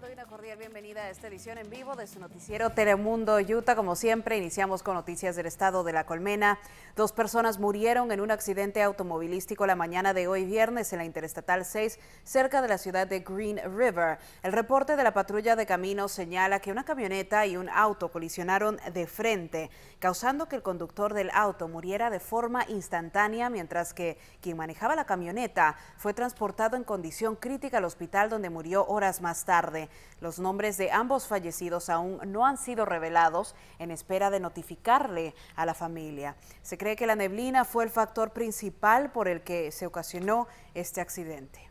doy una cordial bienvenida a esta edición en vivo de su noticiero Telemundo Utah. Como siempre, iniciamos con noticias del estado de La Colmena. Dos personas murieron en un accidente automovilístico la mañana de hoy viernes en la Interestatal 6, cerca de la ciudad de Green River. El reporte de la patrulla de caminos señala que una camioneta y un auto colisionaron de frente, causando que el conductor del auto muriera de forma instantánea, mientras que quien manejaba la camioneta fue transportado en condición crítica al hospital donde murió horas más tarde. Los nombres de ambos fallecidos aún no han sido revelados en espera de notificarle a la familia. Se cree que la neblina fue el factor principal por el que se ocasionó este accidente.